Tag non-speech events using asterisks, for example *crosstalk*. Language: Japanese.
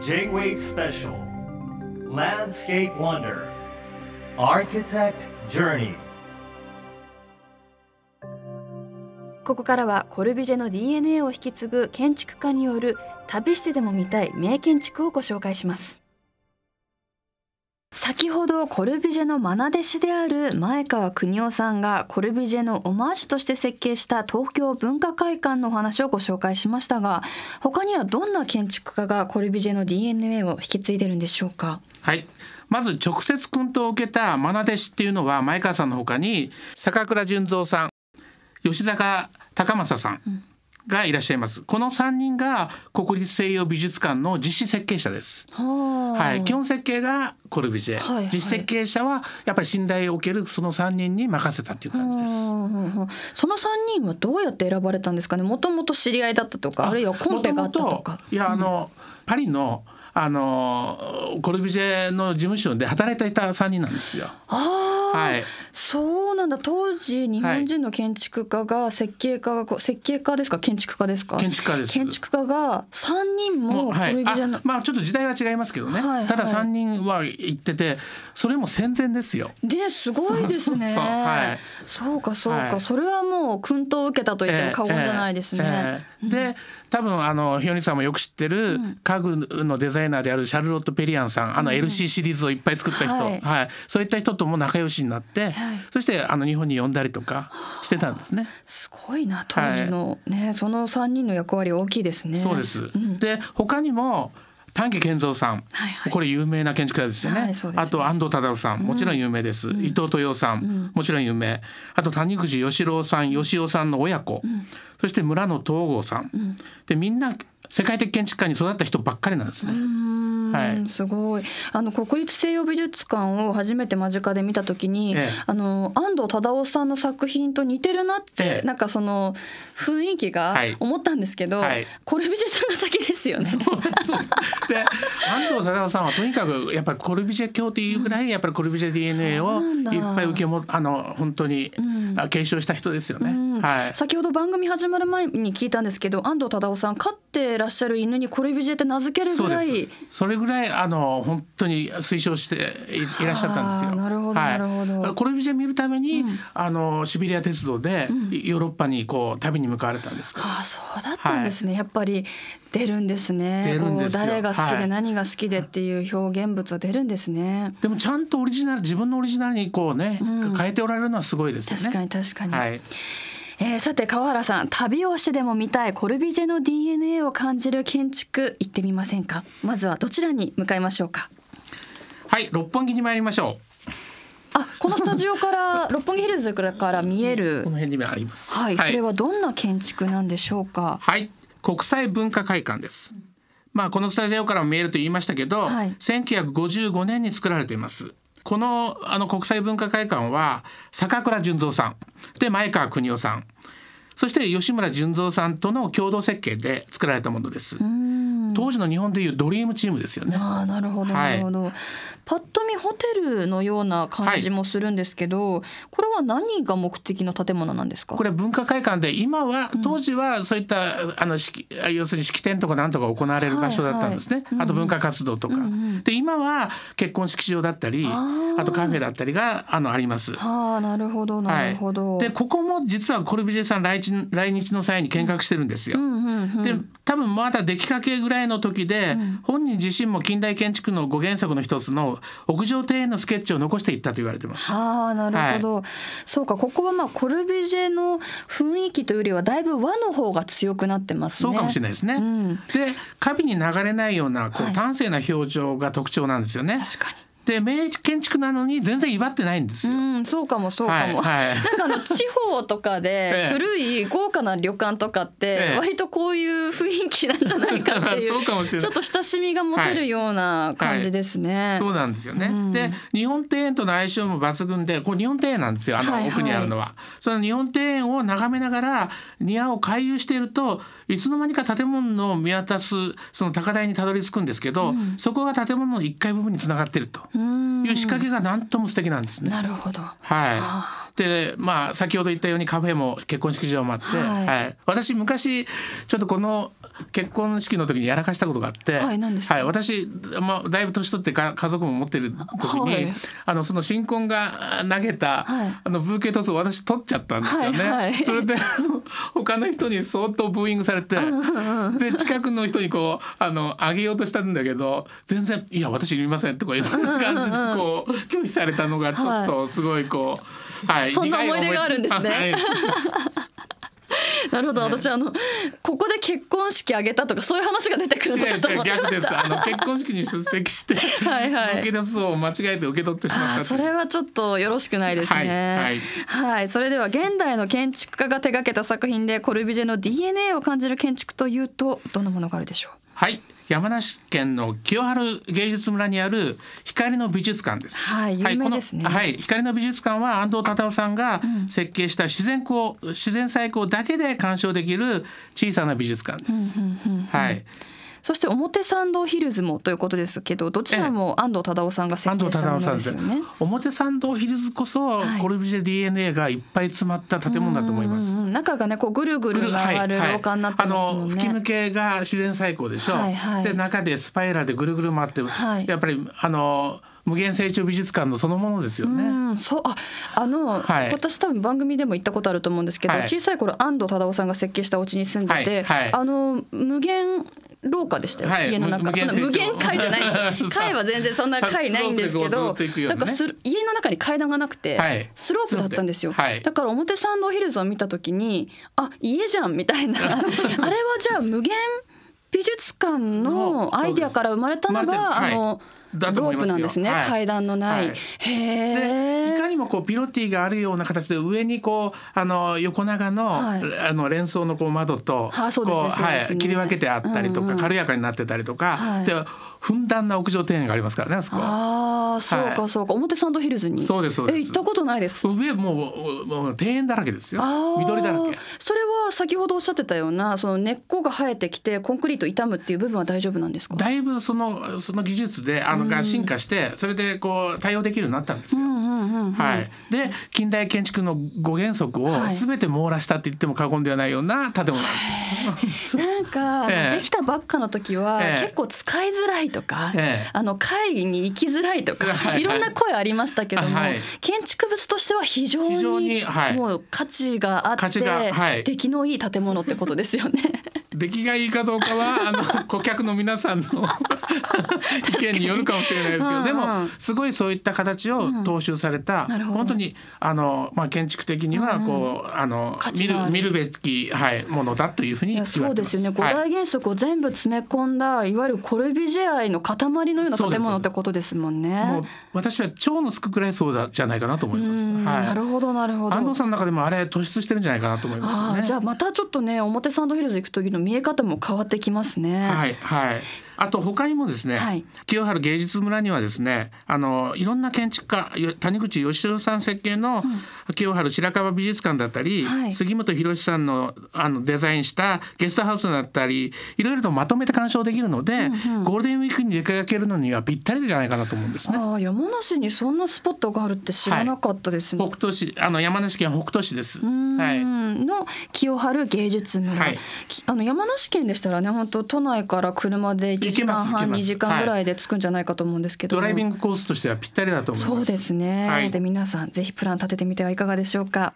J-Wave Special Landscape Wonder Architect Journey ここからはコルビュジェの DNA を引き継ぐ建築家による旅してでも見たい名建築をご紹介します先ほどコルビジェのマナ弟子である前川邦夫さんがコルビジェのオマージュとして設計した東京文化会館のお話をご紹介しましたが他にはどんな建築家がコルビジェの DNA を引き継いでるんでしょうかはいまず直接訓導を受けたマナ弟子っていうのは前川さんの他に坂倉純三さん吉坂高政さん、うんがいらっしゃいますこの三人が国立西洋美術館の実施設計者です、は、い、基本設計がコルビジェ、はいはい、実施設計者はやっぱり信頼を受けるその三人に任せたっていう感じですその三人はどうやって選ばれたんですかねもともと知り合いだったとかあるいはコンペがあったとかいやあの、うん、パリのあのコルビジェの事務所で働いていた3人なんですよ。はい、そうなんだ当時日本人の建築家が設計家が設計家ですか建築家ですか建築家です建築家が3人も古着じゃな、まあちょっと時代は違いますけどね、ただ3人は行っててそれも戦前ですよですごいですねそうかそうか、それはもう薫陶を受けたと言っても過言じゃないですね、で多分あのひよりさんもよく知ってる家具のデザイナーであるシャルロット・ペリアンさんあの LC シリーズをいっぱい作った人、はい、そういった人とも仲良しになって、はい、そしてあの日本に呼んだりとかしてたんですね。すごいな当時の、ね、はい、その三人の役割大きいですね。そうです、うん、で他にも丹下健三さん、はいはい、これ有名な建築家ですよねはいね、あと安藤忠夫さんもちろん有名です、うん、伊藤豊さん、うん、もちろん有名あと谷口義郎さん義雄さんの親子、うん、そして村野東郷さん、でみんな世界的建築家に育った人ばっかりなんですね。はい、すごいあの国立西洋美術館を初めて間近で見た時に、ええ、あの安藤忠雄さんの作品と似てるなって、え、なんかその雰囲気が思ったんですけど、はいはい、コルビジェさんが先ですよね。そうで安藤忠雄さんはとにかくやっぱりコルビジェ教というぐらいやっぱりコルビジェ DNA をいっぱい受けもあの本当に継承した人ですよね。うんはい、先ほど番組始まる前に聞いたんですけど安藤忠雄さん飼ってらっしゃる犬にコルビジェって名付けるぐらいそれぐらいあの本当に推奨していらっしゃったんですよ。なるほど、なるほど、コルビジェ見るために、うん、あのシベリア鉄道で、ヨーロッパにこう旅に向かわれたんですか、あそうだったんですね、はい、やっぱり出るんですねです誰が好きで何が好きでっていう表現物は出るんですね、でもちゃんとオリジナル自分のオリジナルにこうね、うん、変えておられるのはすごいですよね確かに確かに、はいえー、さて川原さん旅をしてでも見たいコルビジェの DNA を感じる建築行ってみませんかまずはどちらに向かいましょうかはい六本木に参りましょうあこのスタジオから *laughs* 六本木ヒルズから見えるこの辺にあります、はい、はい、それはどんな建築なんでしょうかはい国際文化会館ですまあこのスタジオからも見えると言いましたけど、はい、1955年に作られていますこのあの国際文化会館は坂倉純三さんで前川邦夫さんそして吉村純三さんとの共同設計で作られたものです。当時の日本でいうドリームチームですよね。あなるほどなるほど、パッと見ホテルのような感じもするんですけど、はい、これは何が目的の建物なんですかこれ文化会館で今は当時はそういった、うん、あの要するに式典とかなんとか行われる場所だったんですね、はいはい、あと文化活動とか。うんで今は結婚式場だったりあとカフェだったりがあのあります。はあなるほどなるほど。でここも実はコルビジェさん来日来日の際に見学してるんですよ。うんうんうん、で多分まだ出来かけぐらい前の時で、本人自身も近代建築の五原則の一つの屋上庭園のスケッチを残していったと言われてます。ああなるほど、はい、そうかここはまあコルビジェの雰囲気というよりはだいぶ和の方が強くなってます、ね、そうかもしれないですね。うん、でカビに流れないようなこう端正な表情が特徴なんですよね。はい、確かにで明治建築なのに全然威張ってないんですよ。うんそうかもそうかも。はいはい、*laughs* なんかあの地方とかで *laughs* 古い豪華な旅館とかって割とこういう雰囲気なんじゃないかっていうちょっと親しみが持てるような感じですね。はいはい、そうなんですよね。うん、で日本庭園との相性も抜群でこれ日本庭園なんですよあの奥にあるのは。はいはい、その日本庭園を眺めながら庭を回遊しているといつの間にか建物を見渡すその高台にたどり着くんですけど、うん、そこが建物の1階部分につながってると。うんいう仕掛けが何とも素敵なんですね。なるほど。はい。でまあ先ほど言ったようにカフェも結婚式場もあって、はい、はい、私昔ちょっとこの結婚式の時にやらかしたことがあって、はいはい、私、まあ、だいぶ年取ってか家族も持ってる時に、はい、あのその新婚が投げた、あのブーケトスを私取っちゃったんですよね。はいはい、それで *laughs* 他の人に相当ブーイングされて、で近くの人にこうあのあげようとしたんだけど全然「いや私いりません」とかいう感じでこう拒否されたのがちょっとすごいこう。はいそんな思い出があるんですね。*laughs* なるほど、私あのここで結婚式あげたとかそういう話が出てくるのかと思ってました。*laughs* あの結婚式に出席して *laughs* はいはい受け出すを間違えて受け取ってしまったそれはちょっとよろしくないですね。はい、はいはい、それでは現代の建築家が手がけた作品でコルビジェの DNA を感じる建築というとどんなものがあるでしょう。はい山梨県の清春芸術村にある光の美術館です。はい、有名ですね。はい、光の美術館は安藤忠雄さんが設計した自然光、自然最高だけで鑑賞できる小さな美術館です。はい。そして表参道ヒルズもということですけどどちらも安藤忠雄さんが設計したものですよね、表参道ヒルズこそコルビジェ DNA がいっぱい詰まった建物だと思います、はい、中がねこうぐるぐる回る廊下になってますもんね、はいはい、吹き抜けが自然最高でしょ、はいはい、で中でスパイラでぐるぐる回って、はい、やっぱりあの無限成長美術館のそのものですよね。うそうああの、はい、私多分番組でも行ったことあると思うんですけど、はい、小さい頃安藤忠雄さんが設計したお家に住んでて、はい、あの無限廊下でしたよ、はい、家の中その無限階じゃないですよ *laughs* 階は全然そんな階ないんですけど、ね、だから家の中に階段がなくて、はい、スロープだったんですよ、はい、だから表参道ヒルズを見た時にあ家じゃんみたいな *laughs* あれはじゃあ無限美術館のアイディアから生まれたのが、あの。だと思いますロープなんですね、はい、階段のない、はい、でいかにもこうピロティがあるような形で上にこうあの横長のはい、あの連想のこう窓と、切り分けてあったりとか、うんうん、軽やかになってたりとか、でふんだんな屋上庭園がありますからねあそこああそうかそうか、はい、表参道ヒルズにそうですそうですえ行ったことないです上もうもう庭園だらけですよ緑だらけそれは先ほどおっしゃってたようなその根っこが生えてきてコンクリート傷むっていう部分は大丈夫なんですかだいぶそのその技術であのが進化してそれでこう対応できるようになったんですよ、うんうんうんはい、で近代建築の5原則を全て網羅したって言っても過言ではないような建物なんです。なんか、えー、できたばっかの時は、えー、結構使いづらいとか、えー、あの会議に行きづらいとか、い、いろんな声ありましたけども、はい、建築物としては非常にもう価値があって、はい、出来のいい建物ってことですよね。出来がいいかどうかはあの *laughs* 顧客の皆さんの意見によるかもしれないですけどでもすごいそういった形を踏襲されたした本当にあの、まあ、建築的にはこう、うん、あの見る見るべき、はい、ものだというふうにそうですよね五大原則を全部詰め込んだ、はい、いわゆるコルビジェアイの塊のような建物ってことですもんね。私は蝶のつくくらいそうだじゃないかなと思います。はい、なるほどなるほど。安藤さんの中でもあれ突出してるんじゃないかなと思います、ね、じゃあまたちょっとね表参道ヒルズ行く時の見え方も変わってきますね。はいはい。あと他にもですね、はい、清原芸術村にはですねあのいろんな建築家谷口義雄さん設計の清原白樺美術館だったり、うん、杉本博さんのあのデザインしたゲストハウスだったりいろいろとまとめて鑑賞できるので、うんうん、ゴールデンウィークに出かけるのにはぴったりじゃないかなと思うんですね。あ山梨にそんなスポットがあるって知らなかったですね。はい、北斗市あの山梨県北杜市です。はい。の気を張る芸術村、はい、あの山梨県でしたらね本当都内から車で1時間半2時間ぐらいで着くんじゃないかと思うんですけど、ドライビングコースとしてはぴったりだと思いますそうですね、はい、で皆さんぜひプラン立ててみてはいかがでしょうか